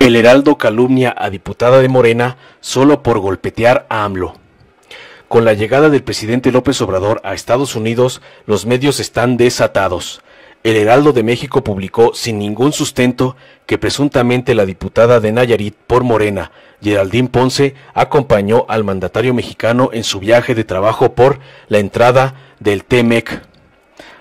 El Heraldo calumnia a diputada de Morena solo por golpetear a AMLO. Con la llegada del presidente López Obrador a Estados Unidos, los medios están desatados. El Heraldo de México publicó sin ningún sustento que presuntamente la diputada de Nayarit por Morena, Geraldine Ponce, acompañó al mandatario mexicano en su viaje de trabajo por la entrada del TEMEC.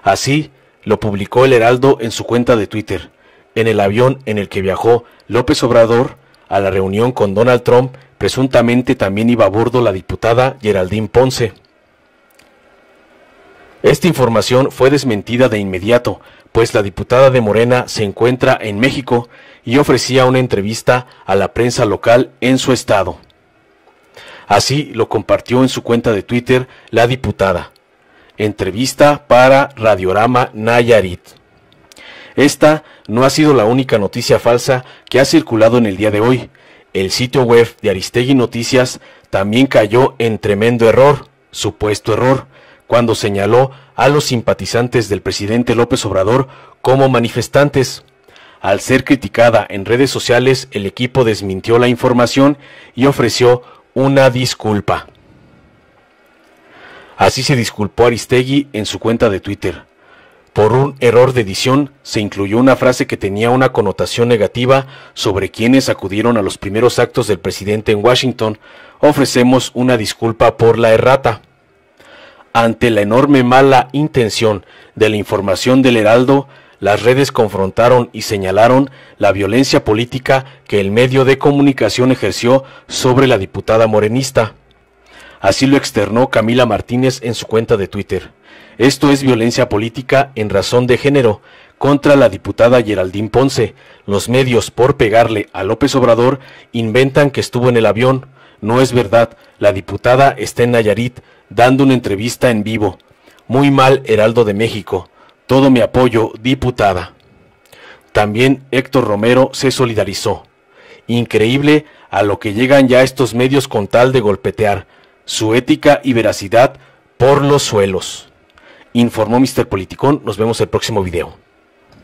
Así lo publicó el Heraldo en su cuenta de Twitter en el avión en el que viajó López Obrador a la reunión con Donald Trump, presuntamente también iba a bordo la diputada Geraldine Ponce. Esta información fue desmentida de inmediato, pues la diputada de Morena se encuentra en México y ofrecía una entrevista a la prensa local en su estado. Así lo compartió en su cuenta de Twitter la diputada. Entrevista para Radiorama Nayarit. Esta no ha sido la única noticia falsa que ha circulado en el día de hoy. El sitio web de Aristegui Noticias también cayó en tremendo error, supuesto error, cuando señaló a los simpatizantes del presidente López Obrador como manifestantes. Al ser criticada en redes sociales, el equipo desmintió la información y ofreció una disculpa. Así se disculpó Aristegui en su cuenta de Twitter. Por un error de edición se incluyó una frase que tenía una connotación negativa sobre quienes acudieron a los primeros actos del presidente en Washington. Ofrecemos una disculpa por la errata. Ante la enorme mala intención de la información del Heraldo, las redes confrontaron y señalaron la violencia política que el medio de comunicación ejerció sobre la diputada morenista. Así lo externó Camila Martínez en su cuenta de Twitter. Esto es violencia política en razón de género contra la diputada Geraldine Ponce. Los medios, por pegarle a López Obrador, inventan que estuvo en el avión. No es verdad, la diputada está en Nayarit dando una entrevista en vivo. Muy mal, Heraldo de México. Todo mi apoyo, diputada. También Héctor Romero se solidarizó. Increíble a lo que llegan ya estos medios con tal de golpetear su ética y veracidad por los suelos. Informó Mr. Politicón, nos vemos el próximo video.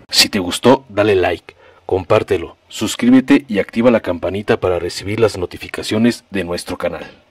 Si te gustó, dale like, compártelo, suscríbete y activa la campanita para recibir las notificaciones de nuestro canal.